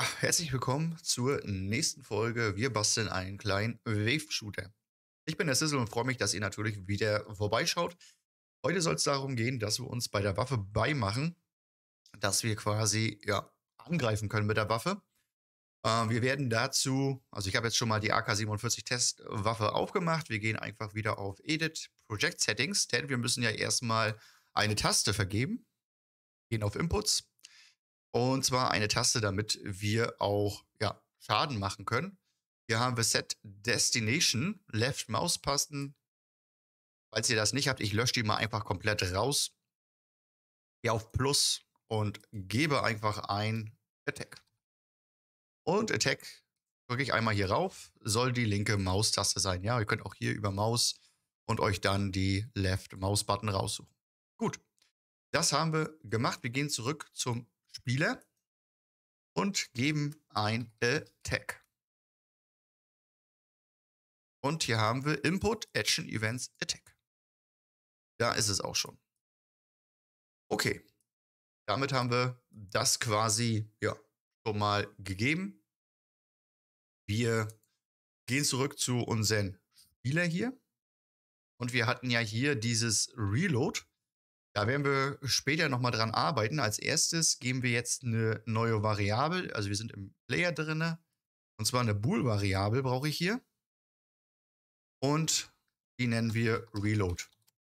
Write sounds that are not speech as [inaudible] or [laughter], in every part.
Ja, herzlich willkommen zur nächsten Folge. Wir basteln einen kleinen Wave-Shooter. Ich bin der Sizzle und freue mich, dass ihr natürlich wieder vorbeischaut. Heute soll es darum gehen, dass wir uns bei der Waffe beimachen, dass wir quasi ja, angreifen können mit der Waffe. Äh, wir werden dazu, also ich habe jetzt schon mal die AK-47 Testwaffe aufgemacht. Wir gehen einfach wieder auf Edit, Project Settings, denn wir müssen ja erstmal eine Taste vergeben. Gehen auf Inputs, und zwar eine Taste, damit wir auch ja, Schaden machen können. Hier haben wir Set Destination, Left Maustasten. Falls ihr das nicht habt, ich lösche die mal einfach komplett raus. Hier auf Plus und gebe einfach ein Attack. Und Attack drücke ich einmal hier rauf, soll die linke Maustaste sein. Ja, ihr könnt auch hier über Maus und euch dann die Left Mouse Button raussuchen. Gut, das haben wir gemacht. Wir gehen zurück zum Spieler und geben ein Attack. Und hier haben wir Input, Action, Events, Attack. Da ist es auch schon. Okay. Damit haben wir das quasi ja, schon mal gegeben. Wir gehen zurück zu unseren Spieler hier. Und wir hatten ja hier dieses Reload. Da werden wir später nochmal dran arbeiten. Als erstes geben wir jetzt eine neue Variable. Also wir sind im Player drin. Und zwar eine Bool-Variable brauche ich hier. Und die nennen wir Reload.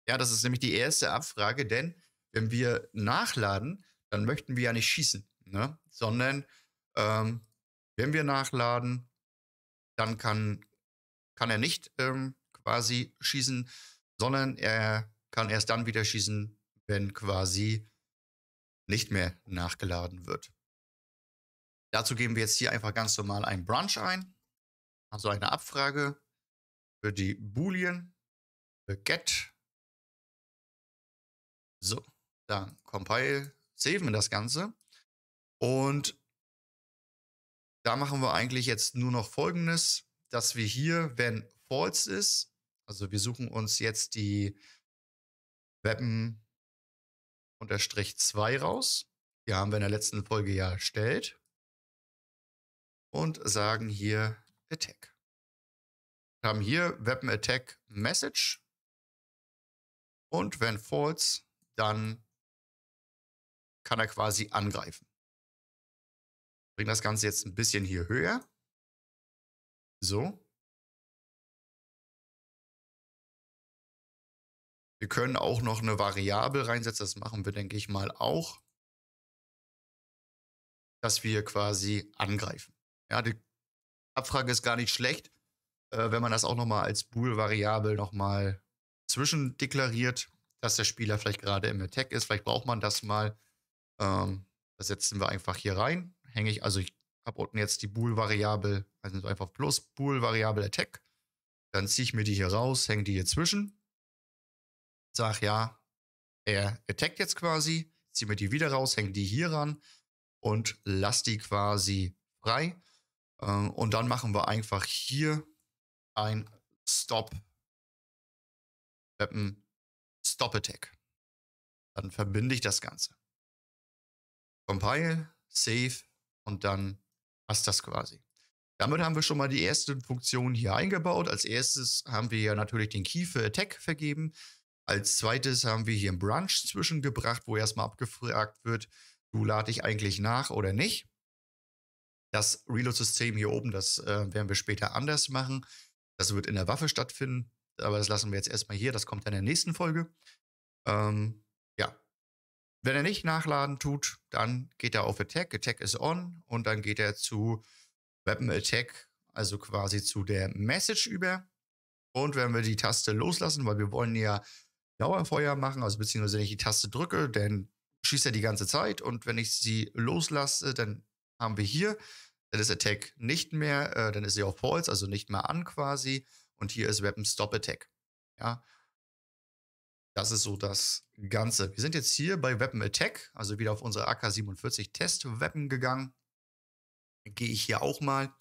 Ja, das ist nämlich die erste Abfrage, denn wenn wir nachladen, dann möchten wir ja nicht schießen, ne? sondern ähm, wenn wir nachladen, dann kann, kann er nicht ähm, quasi schießen, sondern er kann erst dann wieder schießen, wenn quasi nicht mehr nachgeladen wird. Dazu geben wir jetzt hier einfach ganz normal einen Branch ein, also eine Abfrage für die Boolean für get. So, dann compile, Save wir das Ganze und da machen wir eigentlich jetzt nur noch folgendes, dass wir hier, wenn false ist, also wir suchen uns jetzt die Weapon unterstrich 2 raus. Die haben wir in der letzten Folge ja erstellt. Und sagen hier Attack. Wir haben hier Weapon Attack Message. Und wenn false, dann kann er quasi angreifen. Bringen das Ganze jetzt ein bisschen hier höher. So. Wir können auch noch eine Variable reinsetzen, das machen wir, denke ich mal, auch, dass wir quasi angreifen. Ja, die Abfrage ist gar nicht schlecht, äh, wenn man das auch nochmal als Bool-Variable nochmal zwischendeklariert, dass der Spieler vielleicht gerade im Attack ist, vielleicht braucht man das mal. Ähm, das setzen wir einfach hier rein, hänge ich, also ich habe unten jetzt die Bool-Variable, also einfach plus Bool-Variable Attack. Dann ziehe ich mir die hier raus, hänge die hier zwischen sag ja, er attackt jetzt quasi, zieh mir die wieder raus, häng die hier ran und lass die quasi frei. Ähm, und dann machen wir einfach hier ein Stop. Weapon Stop Attack. Dann verbinde ich das Ganze. Compile, Save und dann passt das quasi. Damit haben wir schon mal die erste Funktion hier eingebaut. Als erstes haben wir ja natürlich den Key für Attack vergeben. Als zweites haben wir hier einen Brunch zwischengebracht, wo erstmal abgefragt wird, du lade ich eigentlich nach oder nicht. Das Reload-System hier oben, das äh, werden wir später anders machen. Das wird in der Waffe stattfinden, aber das lassen wir jetzt erstmal hier. Das kommt dann in der nächsten Folge. Ähm, ja. Wenn er nicht nachladen tut, dann geht er auf Attack. Attack ist on und dann geht er zu Weapon Attack, also quasi zu der Message über. Und wenn wir die Taste loslassen, weil wir wollen ja Dauerfeuer machen, also beziehungsweise wenn ich die Taste drücke, dann schießt er die ganze Zeit und wenn ich sie loslasse, dann haben wir hier, dann ist Attack nicht mehr, äh, dann ist sie auf Pause, also nicht mehr an quasi und hier ist Weapon Stop Attack. Ja, das ist so das Ganze. Wir sind jetzt hier bei Weapon Attack, also wieder auf unsere AK-47 Test Weapon gegangen. Gehe ich hier auch mal.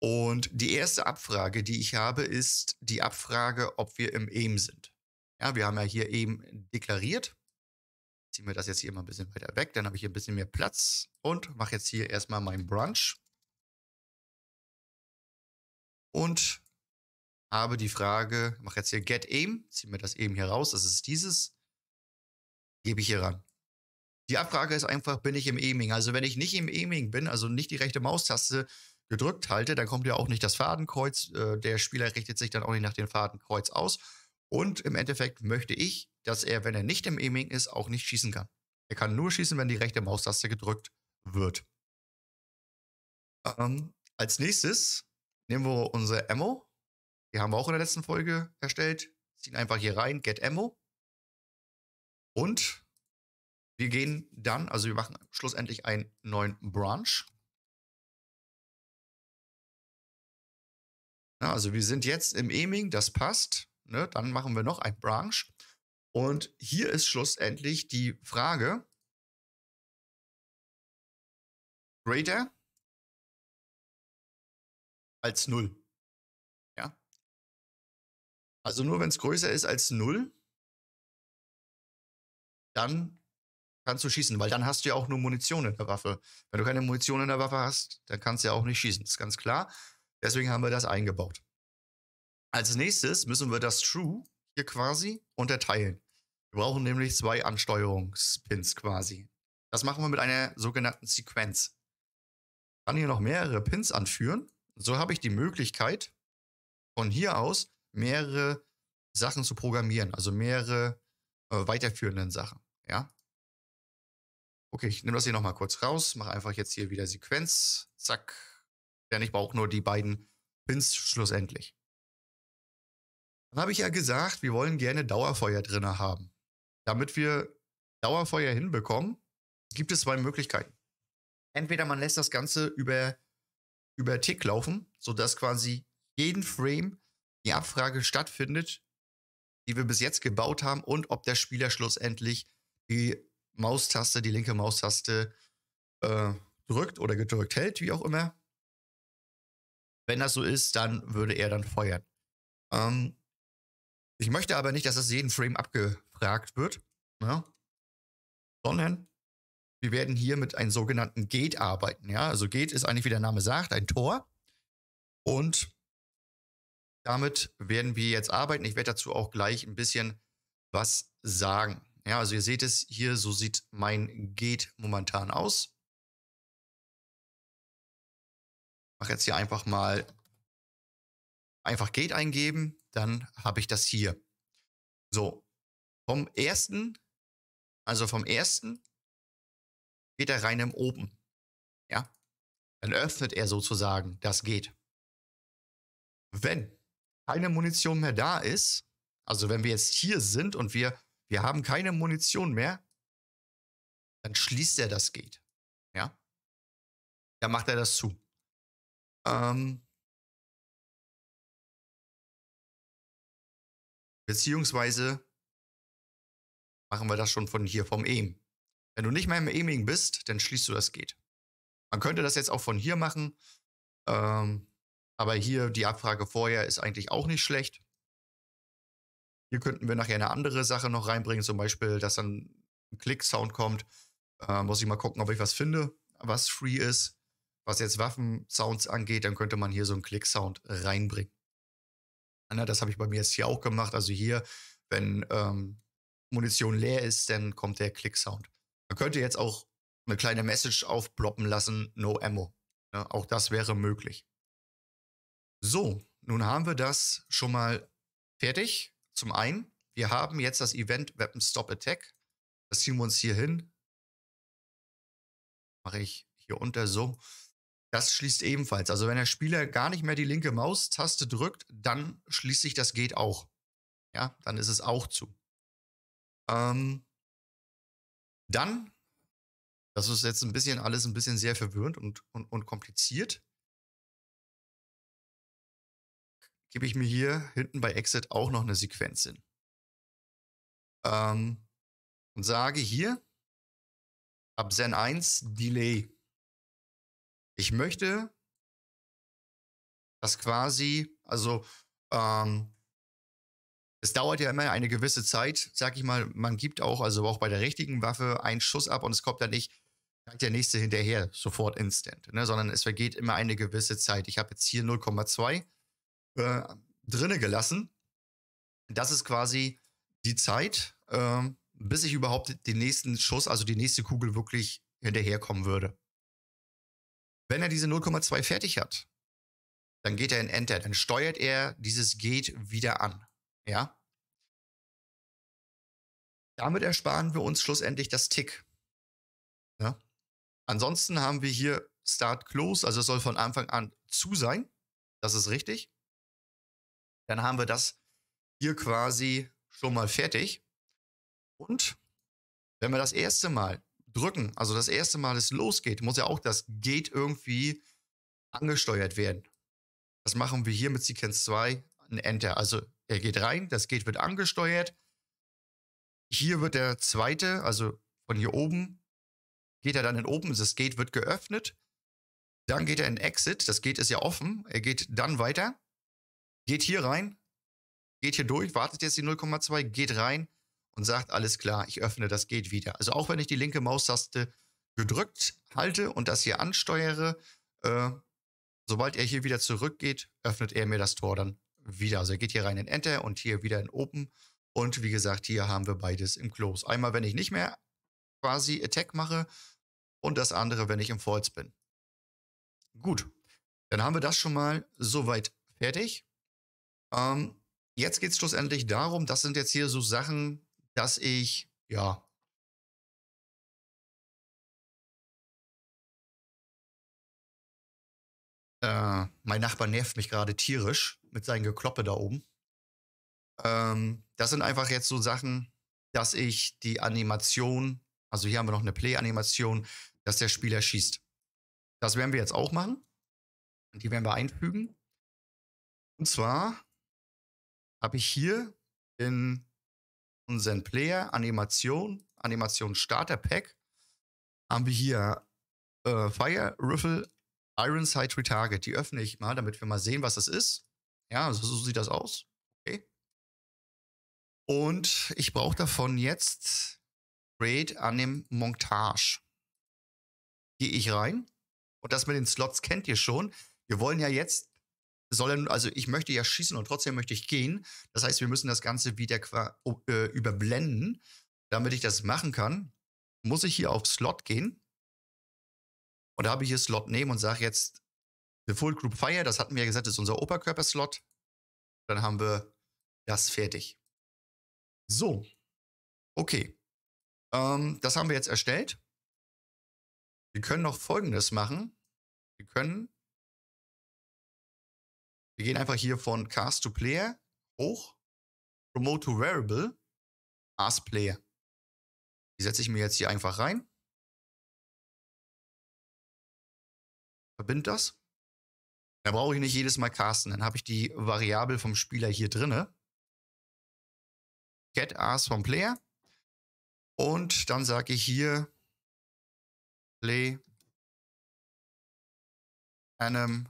Und die erste Abfrage, die ich habe, ist die Abfrage, ob wir im AIM sind. Ja, wir haben ja hier eben deklariert. Ziehen wir das jetzt hier mal ein bisschen weiter weg, dann habe ich hier ein bisschen mehr Platz und mache jetzt hier erstmal meinen Brunch. Und habe die Frage, mache jetzt hier get aim, ziehen mir das eben hier raus, das ist dieses, gebe ich hier ran. Die Abfrage ist einfach, bin ich im Aiming? Also wenn ich nicht im Aiming bin, also nicht die rechte Maustaste gedrückt halte, dann kommt ja auch nicht das Fadenkreuz. Äh, der Spieler richtet sich dann auch nicht nach dem Fadenkreuz aus. Und im Endeffekt möchte ich, dass er, wenn er nicht im Aiming ist, auch nicht schießen kann. Er kann nur schießen, wenn die rechte Maustaste gedrückt wird. Ähm, als nächstes nehmen wir unsere Ammo. Die haben wir auch in der letzten Folge erstellt. Ziehen einfach hier rein, Get Ammo. Und wir gehen dann, also wir machen schlussendlich einen neuen Branch. Ja, also wir sind jetzt im Aiming, das passt. Ne? Dann machen wir noch ein Branch. Und hier ist schlussendlich die Frage, greater als 0. Ja? Also nur wenn es größer ist als 0, dann kannst du schießen, weil dann hast du ja auch nur Munition in der Waffe. Wenn du keine Munition in der Waffe hast, dann kannst du ja auch nicht schießen, das ist ganz klar. Deswegen haben wir das eingebaut. Als nächstes müssen wir das True hier quasi unterteilen. Wir brauchen nämlich zwei Ansteuerungspins quasi. Das machen wir mit einer sogenannten Sequenz. Ich kann hier noch mehrere Pins anführen. So habe ich die Möglichkeit, von hier aus mehrere Sachen zu programmieren, also mehrere äh, weiterführenden Sachen. Ja? Okay, ich nehme das hier nochmal kurz raus, mache einfach jetzt hier wieder Sequenz. Zack. Denn ich brauche nur die beiden Pins schlussendlich. Dann habe ich ja gesagt, wir wollen gerne Dauerfeuer drin haben. Damit wir Dauerfeuer hinbekommen, gibt es zwei Möglichkeiten. Entweder man lässt das Ganze über, über Tick laufen, sodass quasi jeden Frame die Abfrage stattfindet, die wir bis jetzt gebaut haben und ob der Spieler schlussendlich die Maustaste, die linke Maustaste äh, drückt oder gedrückt hält, wie auch immer. Wenn das so ist, dann würde er dann feuern. Ähm, ich möchte aber nicht, dass das jeden Frame abgefragt wird, ja? Ne? sondern wir werden hier mit einem sogenannten Gate arbeiten. Ja? Also Gate ist eigentlich, wie der Name sagt, ein Tor. Und damit werden wir jetzt arbeiten. Ich werde dazu auch gleich ein bisschen was sagen. Ja, also ihr seht es hier, so sieht mein Gate momentan aus. Ich mache jetzt hier einfach mal einfach Gate eingeben, dann habe ich das hier. So, vom ersten, also vom ersten geht er rein im Open. Ja, dann öffnet er sozusagen das Gate. Wenn keine Munition mehr da ist, also wenn wir jetzt hier sind und wir, wir haben keine Munition mehr, dann schließt er das Gate. Ja, dann macht er das zu. Ähm, Beziehungsweise machen wir das schon von hier, vom EM. Wenn du nicht mehr im EMing bist, dann schließt du das Gate. Man könnte das jetzt auch von hier machen, ähm, aber hier die Abfrage vorher ist eigentlich auch nicht schlecht. Hier könnten wir nachher eine andere Sache noch reinbringen, zum Beispiel, dass dann ein Klick-Sound kommt. Äh, muss ich mal gucken, ob ich was finde, was free ist. Was jetzt Waffensounds angeht, dann könnte man hier so einen Klick-Sound reinbringen. Ne, das habe ich bei mir jetzt hier auch gemacht. Also hier, wenn ähm, Munition leer ist, dann kommt der Klick-Sound. Man könnte jetzt auch eine kleine Message aufploppen lassen, no ammo. Ne, auch das wäre möglich. So, nun haben wir das schon mal fertig. Zum einen, wir haben jetzt das Event Weapon Stop Attack. Das ziehen wir uns hier hin. Mache ich hier unter so. Das schließt ebenfalls. Also wenn der Spieler gar nicht mehr die linke Maustaste drückt, dann schließt sich das Gate auch. Ja, dann ist es auch zu. Ähm, dann, das ist jetzt ein bisschen alles ein bisschen sehr verwirrend und, und, und kompliziert, gebe ich mir hier hinten bei Exit auch noch eine Sequenz hin. Ähm, und sage hier ab Zen 1 Delay. Ich möchte, dass quasi, also ähm, es dauert ja immer eine gewisse Zeit, sag ich mal, man gibt auch, also auch bei der richtigen Waffe einen Schuss ab und es kommt dann nicht der nächste hinterher, sofort instant, ne? sondern es vergeht immer eine gewisse Zeit. Ich habe jetzt hier 0,2 äh, drinne gelassen. Das ist quasi die Zeit, äh, bis ich überhaupt den nächsten Schuss, also die nächste Kugel wirklich hinterherkommen würde. Wenn er diese 0,2 fertig hat, dann geht er in Enter, dann steuert er dieses Gate wieder an. Ja? Damit ersparen wir uns schlussendlich das Tick. Ja? Ansonsten haben wir hier Start Close, also es soll von Anfang an zu sein. Das ist richtig. Dann haben wir das hier quasi schon mal fertig. Und wenn wir das erste Mal drücken, also das erste Mal, dass es losgeht, muss ja auch das Gate irgendwie angesteuert werden. Das machen wir hier mit Sequenz 2, ein Enter. Also er geht rein, das Gate wird angesteuert. Hier wird der zweite, also von hier oben, geht er dann in oben, das Gate wird geöffnet. Dann geht er in Exit, das Gate ist ja offen. Er geht dann weiter, geht hier rein, geht hier durch, wartet jetzt die 0,2, geht rein, und sagt, alles klar, ich öffne, das geht wieder. Also auch wenn ich die linke Maustaste gedrückt halte und das hier ansteuere, äh, sobald er hier wieder zurückgeht, öffnet er mir das Tor dann wieder. Also er geht hier rein in Enter und hier wieder in Open. Und wie gesagt, hier haben wir beides im Close. Einmal, wenn ich nicht mehr quasi Attack mache und das andere, wenn ich im False bin. Gut, dann haben wir das schon mal soweit fertig. Ähm, jetzt geht es schlussendlich darum, das sind jetzt hier so Sachen, dass ich, ja, äh, mein Nachbar nervt mich gerade tierisch mit seinen Gekloppe da oben. Ähm, das sind einfach jetzt so Sachen, dass ich die Animation, also hier haben wir noch eine Play-Animation, dass der Spieler schießt. Das werden wir jetzt auch machen. Die werden wir einfügen. Und zwar habe ich hier in unseren Player, Animation, Animation Starter Pack, haben wir hier äh, Fire Riffle Iron Sight Retarget. Die öffne ich mal, damit wir mal sehen, was das ist. Ja, so, so sieht das aus. Okay. Und ich brauche davon jetzt Raid an dem Montage. Gehe ich rein. Und das mit den Slots kennt ihr schon. Wir wollen ja jetzt sollen, also ich möchte ja schießen und trotzdem möchte ich gehen. Das heißt, wir müssen das Ganze wieder äh, überblenden. Damit ich das machen kann, muss ich hier auf Slot gehen. Und da habe ich hier Slot nehmen und sage jetzt The Full Group Fire, das hatten wir ja gesagt, ist unser Oberkörper-Slot. Dann haben wir das fertig. So. Okay. Ähm, das haben wir jetzt erstellt. Wir können noch folgendes machen. Wir können wir gehen einfach hier von Cast to Player hoch, Promote to Variable, Ask Player. Die setze ich mir jetzt hier einfach rein. Verbind das. Da brauche ich nicht jedes Mal casten. Dann habe ich die Variable vom Spieler hier drinne. Get Ask vom Player. Und dann sage ich hier Play Anim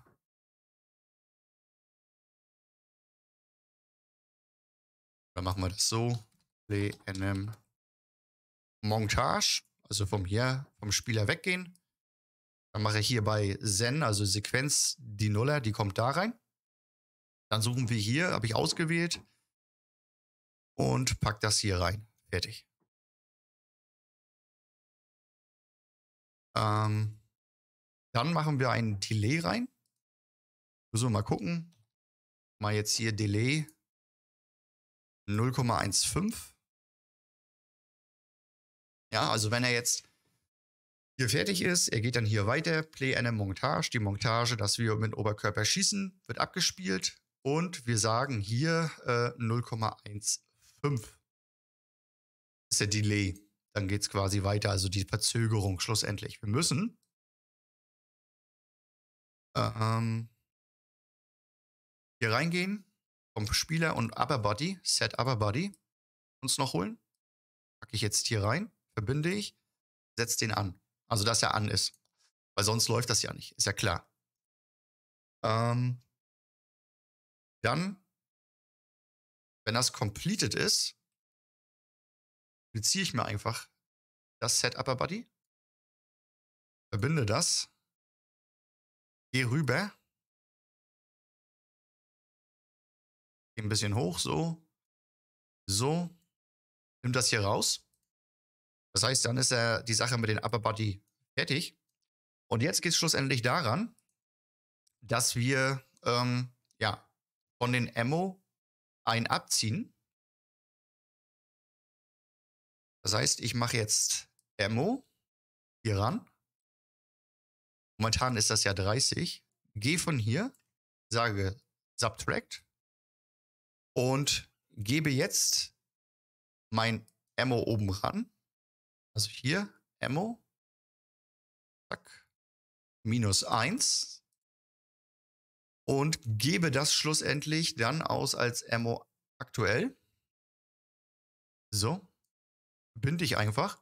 Dann machen wir das so. Play NM Montage, also vom hier, vom Spieler weggehen. Dann mache ich hier bei Zen, also Sequenz, die Nuller, die kommt da rein. Dann suchen wir hier, habe ich ausgewählt und pack das hier rein. Fertig. Ähm, dann machen wir einen Delay rein. So, mal gucken. Mal jetzt hier Delay 0,15. Ja, also wenn er jetzt hier fertig ist, er geht dann hier weiter, Play eine Montage, die Montage, dass wir mit Oberkörper schießen, wird abgespielt und wir sagen hier äh, 0,15 ist der Delay. Dann geht es quasi weiter, also die Verzögerung schlussendlich. Wir müssen äh, ähm, hier reingehen, vom Spieler und Upper Body, Set Upper Body, uns noch holen. Packe ich jetzt hier rein, verbinde ich, setze den an. Also, dass er an ist. Weil sonst läuft das ja nicht, ist ja klar. Ähm, dann, wenn das completed ist, beziehe ich mir einfach das Set Upper Body, verbinde das, gehe rüber ein bisschen hoch, so. So. Nimm das hier raus. Das heißt, dann ist er die Sache mit den Upper Body fertig. Und jetzt geht es schlussendlich daran, dass wir ähm, ja, von den Ammo ein abziehen. Das heißt, ich mache jetzt Ammo hier ran. Momentan ist das ja 30. Gehe von hier, sage Subtract und gebe jetzt mein Ammo oben ran. Also hier Ammo. Zack. Minus 1. Und gebe das schlussendlich dann aus als Ammo aktuell. So. Binde ich einfach.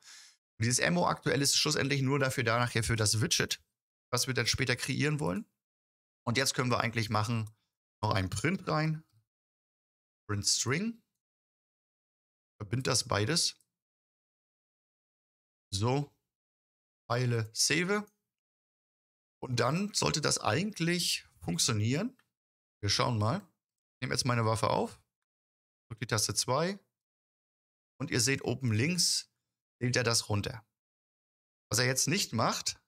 dieses Ammo aktuell ist schlussendlich nur dafür da, nachher für das Widget, was wir dann später kreieren wollen. Und jetzt können wir eigentlich machen, noch einen Print rein, Print String. Verbind das beides. So, Pfeile save. Und dann sollte das eigentlich funktionieren. Wir schauen mal. Ich nehme jetzt meine Waffe auf, drücke die Taste 2 und ihr seht oben links, lädt er das runter. Was er jetzt nicht macht,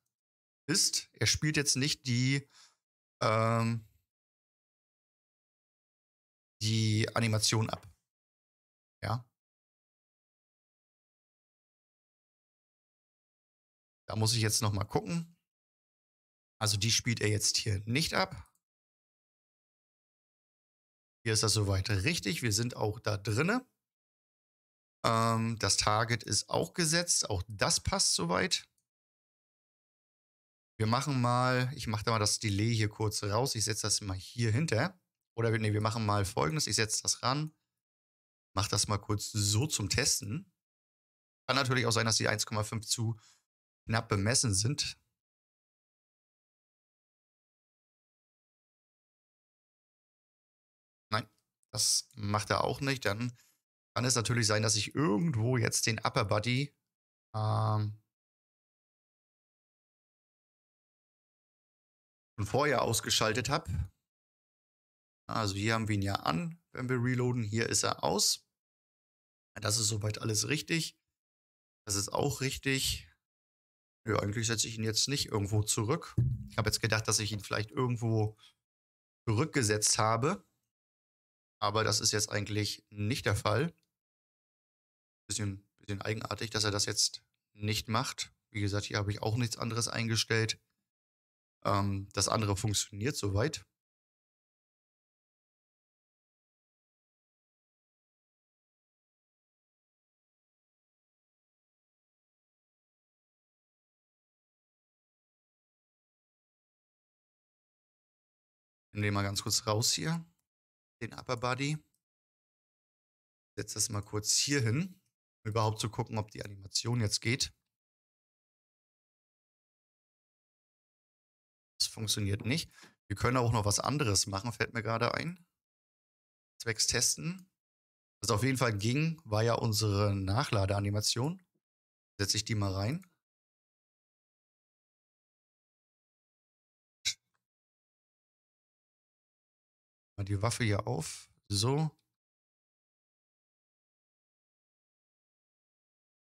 ist, er spielt jetzt nicht die ähm, die Animation ab. Ja. Da muss ich jetzt noch mal gucken. Also die spielt er jetzt hier nicht ab. Hier ist das soweit richtig. Wir sind auch da drinne. Ähm, das Target ist auch gesetzt. Auch das passt soweit. Wir machen mal, ich mache da mal das Delay hier kurz raus. Ich setze das mal hier hinter. Oder nee, wir machen mal folgendes, ich setze das ran, mach das mal kurz so zum Testen. Kann natürlich auch sein, dass die 1,5 zu knapp bemessen sind. Nein, das macht er auch nicht. Dann kann es natürlich sein, dass ich irgendwo jetzt den Upper Body ähm, schon vorher ausgeschaltet habe. Also hier haben wir ihn ja an, wenn wir reloaden. Hier ist er aus. Das ist soweit alles richtig. Das ist auch richtig. Ja, eigentlich setze ich ihn jetzt nicht irgendwo zurück. Ich habe jetzt gedacht, dass ich ihn vielleicht irgendwo zurückgesetzt habe. Aber das ist jetzt eigentlich nicht der Fall. Bisschen, bisschen eigenartig, dass er das jetzt nicht macht. Wie gesagt, hier habe ich auch nichts anderes eingestellt. Ähm, das andere funktioniert soweit. nehme mal ganz kurz raus hier, den Upper Body. Setze das mal kurz hier hin, um überhaupt zu gucken, ob die Animation jetzt geht. Das funktioniert nicht. Wir können auch noch was anderes machen, fällt mir gerade ein. Zwecks Testen. Was auf jeden Fall ging, war ja unsere Nachladeanimation. Setze ich die mal rein. mal die Waffe hier auf. So.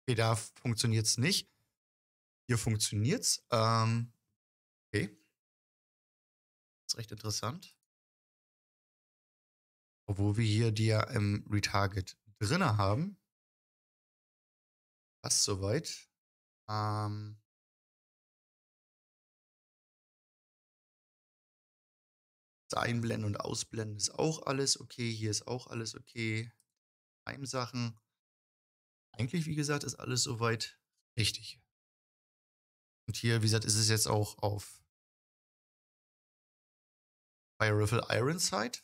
Okay, da funktioniert es nicht. Hier funktioniert es. Ähm, okay. Das ist recht interessant. Obwohl wir hier die ja im Retarget drinne haben. Passt soweit. Ähm, Einblenden und Ausblenden ist auch alles okay. Hier ist auch alles okay. Heimsachen. Eigentlich, wie gesagt, ist alles soweit richtig. Und hier, wie gesagt, ist es jetzt auch auf Fire Riffle Ironside.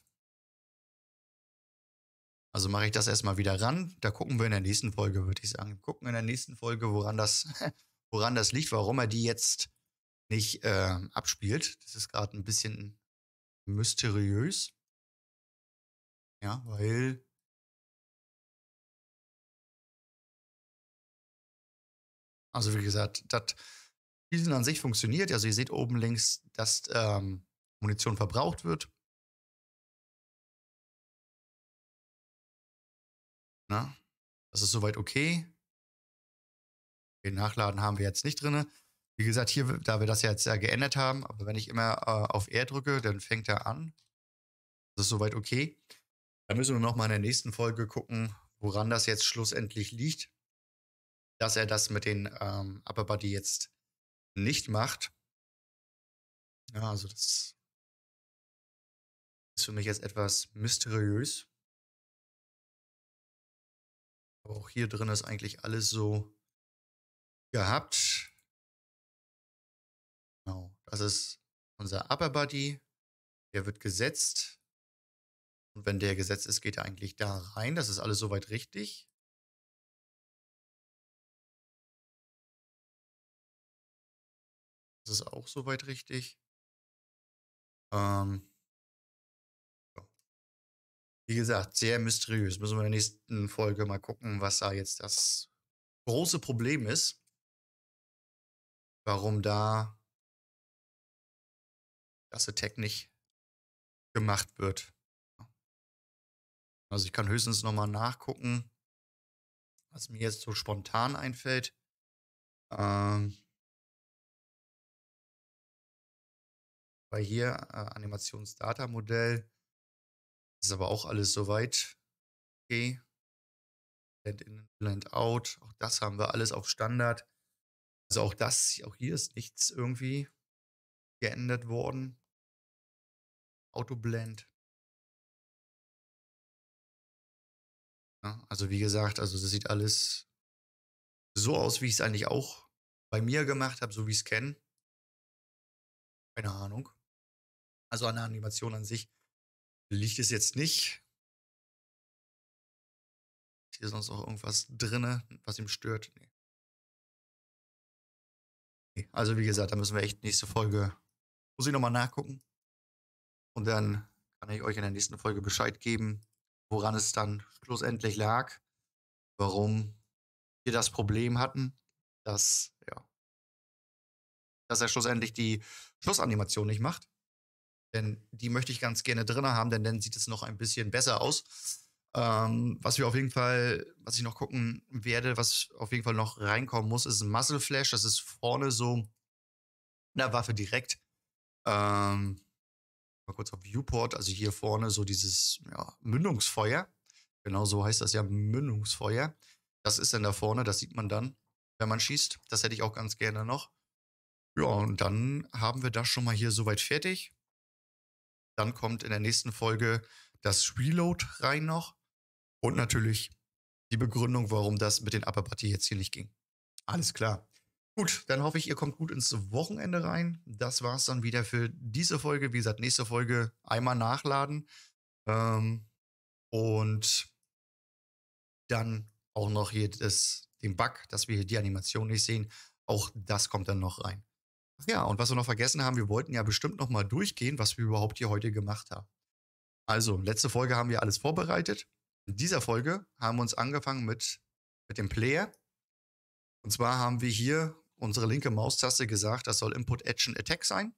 Also mache ich das erstmal wieder ran. Da gucken wir in der nächsten Folge, würde ich sagen. gucken in der nächsten Folge, woran das, [laughs] woran das liegt, warum er die jetzt nicht äh, abspielt. Das ist gerade ein bisschen mysteriös. Ja, weil Also wie gesagt, das Schießen an sich funktioniert. Also ihr seht oben links, dass ähm, Munition verbraucht wird. Na, das ist soweit okay. Den Nachladen haben wir jetzt nicht drin. Wie gesagt, hier, da wir das ja jetzt ja äh, geändert haben, aber wenn ich immer äh, auf R drücke, dann fängt er an. Das ist soweit okay. Dann müssen wir nochmal in der nächsten Folge gucken, woran das jetzt schlussendlich liegt, dass er das mit den ähm, Upper Body jetzt nicht macht. Ja, also das ist für mich jetzt etwas mysteriös. Aber auch hier drin ist eigentlich alles so gehabt. Genau. Das ist unser Upper Body. Der wird gesetzt. Und wenn der gesetzt ist, geht er eigentlich da rein. Das ist alles soweit richtig. Das ist auch soweit richtig. Ähm, Wie gesagt, sehr mysteriös. Müssen wir in der nächsten Folge mal gucken, was da jetzt das große Problem ist. Warum da krasse Technik gemacht wird. Also ich kann höchstens nochmal nachgucken, was mir jetzt so spontan einfällt. Ähm, bei hier äh, Animationsdata-Modell ist aber auch alles soweit. Okay. Blend in, Blend out. Auch das haben wir alles auf Standard. Also auch das, auch hier ist nichts irgendwie geändert worden. Autoblend. Ja, also wie gesagt, also das sieht alles so aus, wie ich es eigentlich auch bei mir gemacht habe, so wie ich es kenne. Keine Ahnung. Also an der Animation an sich liegt es jetzt nicht. Ist hier sonst auch irgendwas drinne, was ihm stört? Nee. Also wie gesagt, da müssen wir echt nächste Folge. Muss ich nochmal nachgucken. Und dann kann ich euch in der nächsten Folge Bescheid geben, woran es dann schlussendlich lag, warum wir das Problem hatten, dass, ja, dass er schlussendlich die Schlussanimation nicht macht. Denn die möchte ich ganz gerne drin haben, denn dann sieht es noch ein bisschen besser aus. Ähm, was wir auf jeden Fall, was ich noch gucken werde, was auf jeden Fall noch reinkommen muss, ist ein Muscle Flash. Das ist vorne so eine Waffe direkt. Ähm, mal kurz auf Viewport, also hier vorne so dieses ja, Mündungsfeuer. Genau so heißt das ja, Mündungsfeuer. Das ist dann da vorne, das sieht man dann, wenn man schießt. Das hätte ich auch ganz gerne noch. Ja, und dann haben wir das schon mal hier soweit fertig. Dann kommt in der nächsten Folge das Reload rein noch. Und natürlich die Begründung, warum das mit den Upperpartie jetzt hier nicht ging. Alles klar. Gut, dann hoffe ich, ihr kommt gut ins Wochenende rein. Das war es dann wieder für diese Folge. Wie gesagt, nächste Folge einmal nachladen. Ähm, und dann auch noch hier das, den Bug, dass wir hier die Animation nicht sehen. Auch das kommt dann noch rein. Ja, und was wir noch vergessen haben, wir wollten ja bestimmt noch mal durchgehen, was wir überhaupt hier heute gemacht haben. Also, letzte Folge haben wir alles vorbereitet. In dieser Folge haben wir uns angefangen mit, mit dem Player. Und zwar haben wir hier unsere linke Maustaste gesagt, das soll Input Action Attack sein.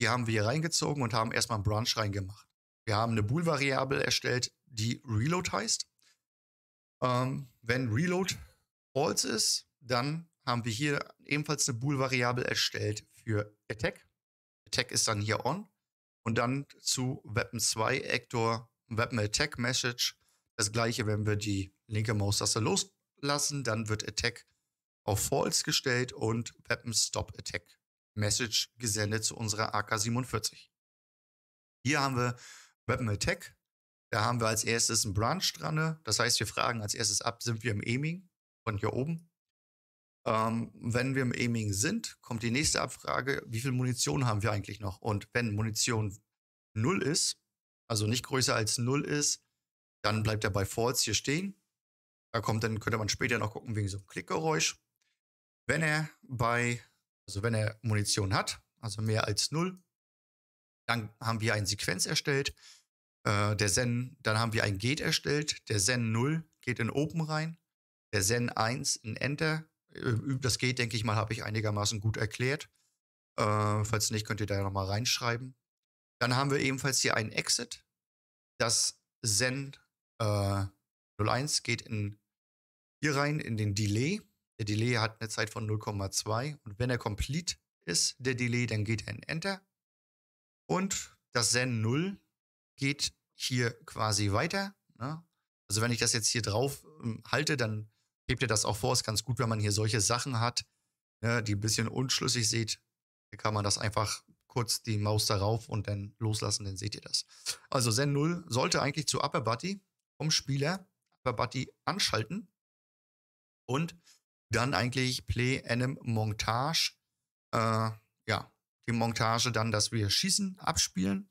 Die haben wir hier reingezogen und haben erstmal einen Branch reingemacht. Wir haben eine Bool-Variable erstellt, die Reload heißt. Ähm, wenn Reload false ist, dann haben wir hier ebenfalls eine Bool-Variable erstellt für Attack. Attack ist dann hier on. Und dann zu Weapon 2 Actor Weapon Attack Message. Das gleiche, wenn wir die linke Maustaste loslassen, dann wird Attack auf False gestellt und Weapon Stop Attack Message gesendet zu unserer AK-47. Hier haben wir Weapon Attack. Da haben wir als erstes einen Branch dran. Ne? Das heißt, wir fragen als erstes ab, sind wir im Aiming von hier oben? Ähm, wenn wir im Aiming sind, kommt die nächste Abfrage, wie viel Munition haben wir eigentlich noch? Und wenn Munition 0 ist, also nicht größer als 0 ist, dann bleibt er bei False hier stehen. Da kommt, dann könnte man später noch gucken wegen so einem Klickgeräusch. Wenn er bei, also wenn er Munition hat, also mehr als null, dann haben wir eine Sequenz erstellt. Äh, der Zen, dann haben wir ein Gate erstellt. Der Zen 0 geht in Open rein. Der Zen 1 in Enter. Äh, das Gate, denke ich mal, habe ich einigermaßen gut erklärt. Äh, falls nicht, könnt ihr da nochmal reinschreiben. Dann haben wir ebenfalls hier einen Exit. Das Zen äh, 01 geht in hier rein in den Delay. Der Delay hat eine Zeit von 0,2 und wenn er complete ist, der Delay, dann geht er in Enter. Und das Zen 0 geht hier quasi weiter. Ne? Also wenn ich das jetzt hier drauf ähm, halte, dann hebt ihr das auch vor. Ist ganz gut, wenn man hier solche Sachen hat, ne, die ein bisschen unschlüssig seht. Da kann man das einfach kurz die Maus darauf und dann loslassen, dann seht ihr das. Also Zen 0 sollte eigentlich zu Upper Buddy vom Spieler Upper Buddy anschalten und dann eigentlich Play einem Montage. Äh, ja, die Montage dann, dass wir schießen, abspielen.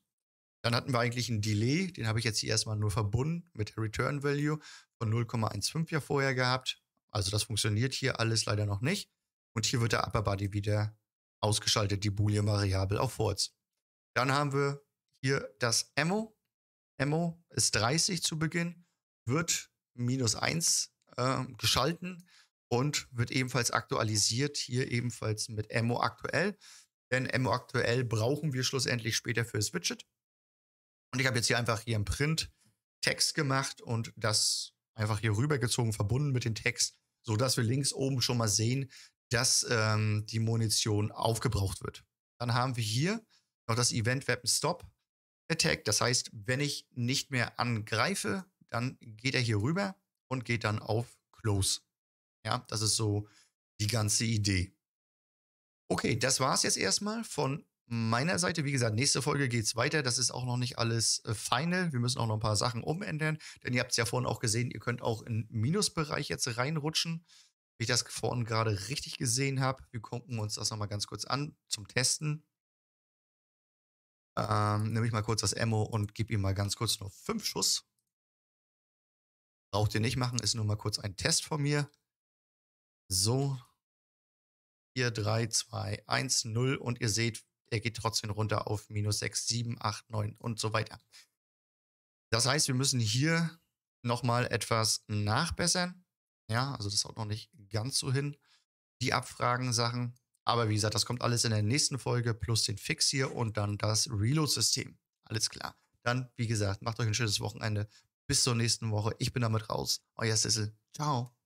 Dann hatten wir eigentlich einen Delay, den habe ich jetzt hier erstmal nur verbunden mit Return Value von 0,15 ja vorher gehabt. Also das funktioniert hier alles leider noch nicht. Und hier wird der Upper Body wieder ausgeschaltet, die Boolean Variable auf Forts. Dann haben wir hier das Ammo. Ammo ist 30 zu Beginn, wird minus 1 äh, geschalten und wird ebenfalls aktualisiert, hier ebenfalls mit MO aktuell. Denn MO aktuell brauchen wir schlussendlich später für das Widget. Und ich habe jetzt hier einfach hier im Print Text gemacht und das einfach hier rübergezogen, verbunden mit dem Text, sodass wir links oben schon mal sehen, dass ähm, die Munition aufgebraucht wird. Dann haben wir hier noch das Event Weapon Stop Attack. Das heißt, wenn ich nicht mehr angreife, dann geht er hier rüber und geht dann auf Close. Ja, das ist so die ganze Idee. Okay, das war es jetzt erstmal von meiner Seite. Wie gesagt, nächste Folge geht es weiter. Das ist auch noch nicht alles äh, final. Wir müssen auch noch ein paar Sachen umändern, denn ihr habt es ja vorhin auch gesehen, ihr könnt auch in Minusbereich jetzt reinrutschen. Wie ich das vorhin gerade richtig gesehen habe. Wir gucken uns das nochmal ganz kurz an zum Testen. Ähm, nehme ich mal kurz das Ammo und gebe ihm mal ganz kurz noch fünf Schuss. Braucht ihr nicht machen, ist nur mal kurz ein Test von mir. So. 4, 3, 2, 1, 0 und ihr seht, er geht trotzdem runter auf minus 6, 7, 8, 9 und so weiter. Das heißt, wir müssen hier nochmal etwas nachbessern. Ja, also das haut noch nicht ganz so hin. Die Abfragen, Sachen. Aber wie gesagt, das kommt alles in der nächsten Folge plus den Fix hier und dann das Reload-System. Alles klar. Dann, wie gesagt, macht euch ein schönes Wochenende. Bis zur nächsten Woche. Ich bin damit raus. Euer Sissel. Ciao.